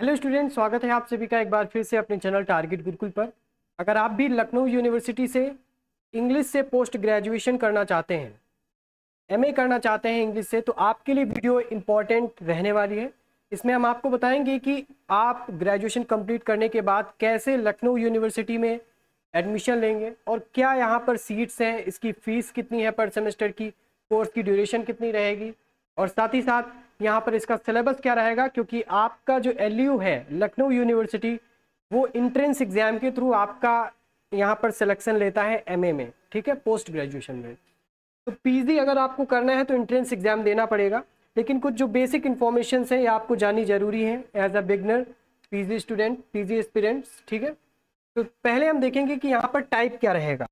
hello student स्वागत है आप सभी का एक बार फिर से अपने चैनल टारगेट गुरुकुल पर अगर आप भी लखनऊ यूनिवर्सिटी से इंग्लिश से पोस्ट ग्रेजुएशन करना चाहते हैं एमए करना चाहते हैं इंग्लिश से तो आपके लिए वीडियो इम्पॉर्टेंट रहने वाली है इसमें हम आपको बताएंगे कि आप ग्रेजुएशन कम्प्लीट करने के बाद कैसे लखनऊ यूनिवर्सिटी में एडमिशन लेंगे और क्या यहाँ पर सीट्स हैं इसकी फ़ीस कितनी है पर सेमेस्टर की कोर्स की ड्यूरेशन कितनी रहेगी और साथ ही साथ यहाँ पर इसका सिलेबस क्या रहेगा क्योंकि आपका जो एल है लखनऊ यूनिवर्सिटी वो इंट्रेंस एग्जाम के थ्रू आपका यहाँ पर सिलेक्शन लेता है एम में ठीक है पोस्ट ग्रेजुएशन में तो पी अगर आपको करना है तो इंट्रेंस एग्जाम देना पड़ेगा लेकिन कुछ जो बेसिक इन्फॉर्मेशन है ये आपको जानी जरूरी है as a beginner PG student PG aspirants ठीक है तो पहले हम देखेंगे कि यहाँ पर टाइप क्या रहेगा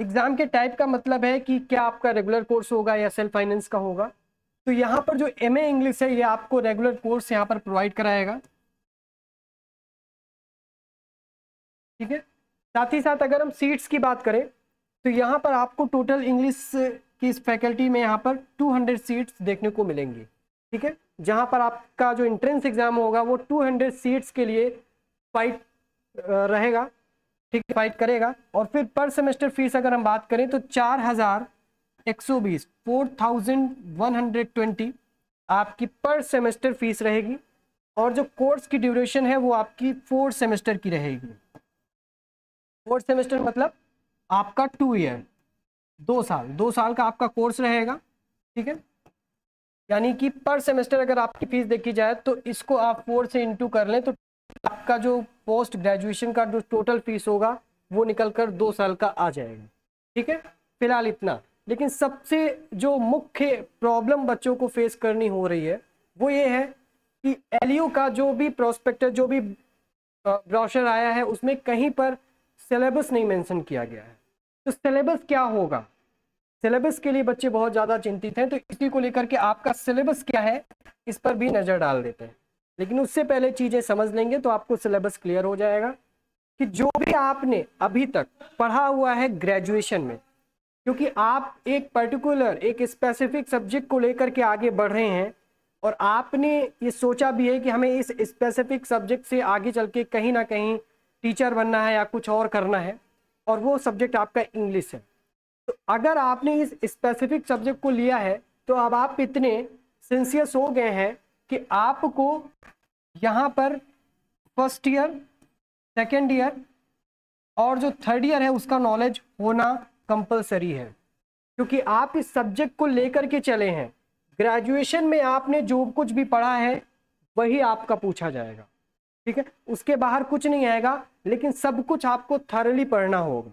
एग्जाम के टाइप का मतलब है कि क्या आपका रेगुलर कोर्स होगा या सेल्फ फाइनेंस का होगा तो यहाँ पर जो एम इंग्लिश है ये आपको रेगुलर कोर्स यहाँ पर प्रोवाइड कराएगा ठीक है साथ ही साथ अगर हम सीट्स की बात करें तो यहाँ पर आपको टोटल इंग्लिश की इस फैकल्टी में यहाँ पर 200 सीट्स देखने को मिलेंगी ठीक है जहाँ पर आपका जो इंट्रेंस एग्जाम होगा वो 200 सीट्स के लिए फाइट रहेगा ठीक है फाइट करेगा और फिर पर सेमेस्टर फीस अगर हम बात करें तो चार हज़ार एक सौ बीस four thousand one hundred twenty आपकी पर सेमेस्टर फीस रहेगी और जो कोर्स की ड्यूरेशन है वो आपकी फोर सेमेस्टर की रहेगी फोर सेमेस्टर मतलब आपका टू ईयर दो साल दो साल का आपका कोर्स रहेगा ठीक है यानी कि पर सेमेस्टर अगर आपकी फीस देखी जाए तो इसको आप फोर से इंटू कर लें तो आपका जो पोस्ट ग्रेजुएशन का जो टोटल फीस होगा वो निकल कर दो साल का आ जाएगा ठीक है फिलहाल इतना लेकिन सबसे जो मुख्य प्रॉब्लम बच्चों को फेस करनी हो रही है वो ये है कि एल का जो भी प्रोस्पेक्टर जो भी ब्रॉशर आया है उसमें कहीं पर सिलेबस नहीं मेंशन किया गया है तो सिलेबस क्या होगा सिलेबस के लिए बच्चे बहुत ज़्यादा चिंतित हैं तो इसी को लेकर के आपका सिलेबस क्या है इस पर भी नज़र डाल देते हैं लेकिन उससे पहले चीज़ें समझ लेंगे तो आपको सिलेबस क्लियर हो जाएगा कि जो भी आपने अभी तक पढ़ा हुआ है ग्रेजुएशन में क्योंकि आप एक पर्टिकुलर एक स्पेसिफिक सब्जेक्ट को लेकर के आगे बढ़ रहे हैं और आपने ये सोचा भी है कि हमें इस स्पेसिफिक सब्जेक्ट से आगे चल के कहीं ना कहीं टीचर बनना है या कुछ और करना है और वो सब्जेक्ट आपका इंग्लिश है तो अगर आपने इस स्पेसिफिक सब्जेक्ट को लिया है तो अब आप इतने सिंसियस हो गए हैं कि आपको यहाँ पर फर्स्ट ईयर सेकेंड ईयर और जो थर्ड ईयर है उसका नॉलेज होना कंपलसरी है क्योंकि आप इस सब्जेक्ट को लेकर के चले हैं ग्रेजुएशन में आपने जो कुछ भी पढ़ा है वही आपका पूछा जाएगा ठीक है उसके बाहर कुछ नहीं आएगा लेकिन सब कुछ आपको थरली पढ़ना होगा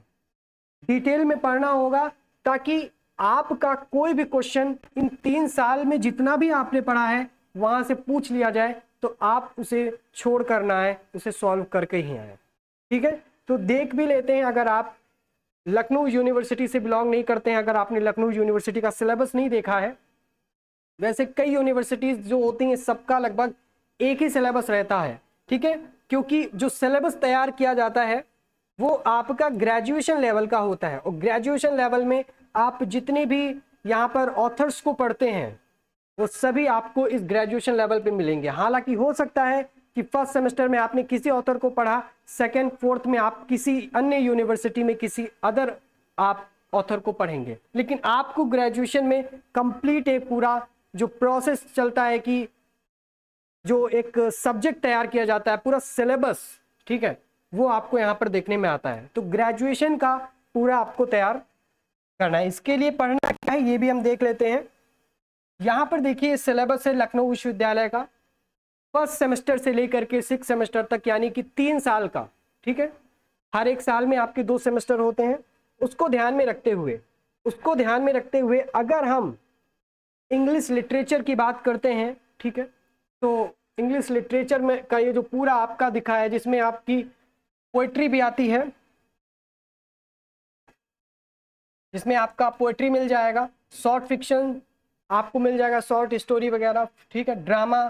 डिटेल में पढ़ना होगा ताकि आपका कोई भी क्वेश्चन इन तीन साल में जितना भी आपने पढ़ा है वहां से पूछ लिया जाए तो आप उसे छोड़ करना है उसे सॉल्व करके ही आए ठीक है तो देख भी लेते हैं अगर आप लखनऊ यूनिवर्सिटी से बिलोंग नहीं करते हैं अगर आपने लखनऊ यूनिवर्सिटी का सिलेबस नहीं देखा है वैसे कई यूनिवर्सिटीज जो होती हैं सबका लगभग एक ही सिलेबस रहता है ठीक है क्योंकि जो सिलेबस तैयार किया जाता है वो आपका ग्रेजुएशन लेवल का होता है और ग्रेजुएशन लेवल में आप जितने भी यहाँ पर ऑथर्स को पढ़ते हैं वो सभी आपको इस ग्रेजुएशन लेवल पे मिलेंगे हालांकि हो सकता है कि फर्स्ट सेमेस्टर में आपने किसी ऑथर को पढ़ा सेकेंड फोर्थ में आप किसी अन्य यूनिवर्सिटी में किसी अदर आप ऑथर को पढ़ेंगे लेकिन आपको ग्रेजुएशन में कंप्लीट एक पूरा जो प्रोसेस चलता है कि जो एक सब्जेक्ट तैयार किया जाता है पूरा सिलेबस ठीक है वो आपको यहाँ पर देखने में आता है तो ग्रेजुएशन का पूरा आपको तैयार करना है इसके लिए पढ़ना क्या है ये भी हम देख लेते हैं यहाँ पर देखिए सिलेबस है लखनऊ विश्वविद्यालय का फर्स्ट सेमेस्टर से लेकर के सिक्स सेमेस्टर तक यानी कि तीन साल का ठीक है हर एक साल में आपके दो सेमेस्टर होते हैं उसको ध्यान में रखते हुए उसको ध्यान में रखते हुए अगर हम इंग्लिश लिटरेचर की बात करते हैं ठीक है तो इंग्लिश लिटरेचर में का ये जो पूरा आपका दिखा है जिसमें आपकी पोइट्री भी आती है जिसमें आपका पोइट्री मिल जाएगा शॉर्ट फिक्शन आपको मिल जाएगा शॉर्ट स्टोरी वगैरह ठीक है ड्रामा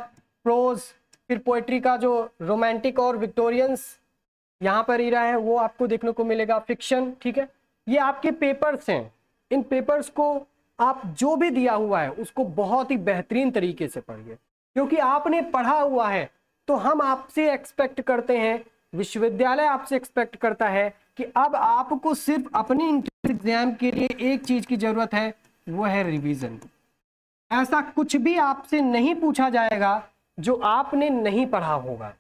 प्रोज फिर पोइट्री का जो रोमांटिक और विक्टोरियंस यहाँ पर ही रहा है वो आपको देखने को मिलेगा फिक्शन ठीक है ये आपके पेपर्स हैं इन पेपर्स को आप जो भी दिया हुआ है उसको बहुत ही बेहतरीन तरीके से पढ़िए क्योंकि आपने पढ़ा हुआ है तो हम आपसे एक्सपेक्ट करते हैं विश्वविद्यालय आपसे एक्सपेक्ट करता है कि अब आपको सिर्फ अपनी इंट्रेंस एग्जाम के लिए एक चीज की जरूरत है वो है रिवीजन ऐसा कुछ भी आपसे नहीं पूछा जाएगा जो आपने नहीं पढ़ा होगा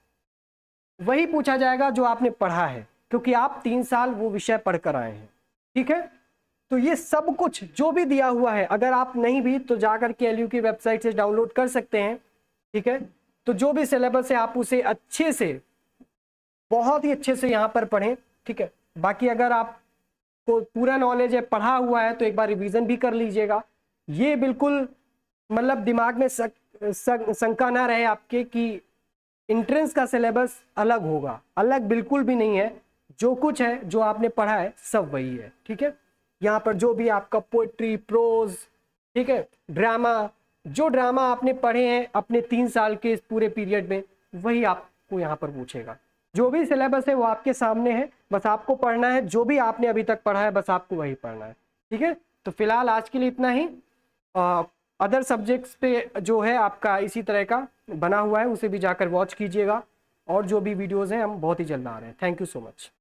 वही पूछा जाएगा जो आपने पढ़ा है क्योंकि आप तीन साल वो विषय पढ़कर आए हैं ठीक है तो ये सब कुछ जो भी दिया हुआ है अगर आप नहीं भी तो जाकर के एल की वेबसाइट से डाउनलोड कर सकते हैं ठीक है तो जो भी सिलेबस है आप उसे अच्छे से बहुत ही अच्छे से यहाँ पर पढ़ें ठीक है बाकी अगर आपको पूरा नॉलेज है पढ़ा हुआ है तो एक बार रिवीजन भी कर लीजिएगा ये बिल्कुल मतलब दिमाग में सक शंका ना रहे आपके कि इंट्रेंस का सिलेबस अलग होगा अलग बिल्कुल भी नहीं है जो कुछ है जो आपने पढ़ा है सब वही है ठीक है यहाँ पर जो भी आपका पोइट्री प्रोज ठीक है ड्रामा जो ड्रामा आपने पढ़े हैं अपने तीन साल के इस पूरे पीरियड में वही आपको यहाँ पर पूछेगा जो भी सिलेबस है वो आपके सामने है बस आपको पढ़ना है जो भी आपने अभी तक पढ़ा है बस आपको वही पढ़ना है ठीक है तो फिलहाल आज के लिए इतना ही आ, अदर सब्जेक्ट्स पे जो है आपका इसी तरह का बना हुआ है उसे भी जाकर वॉच कीजिएगा और जो भी वीडियोज़ हैं हम बहुत ही जल्द आ रहे हैं थैंक यू सो मच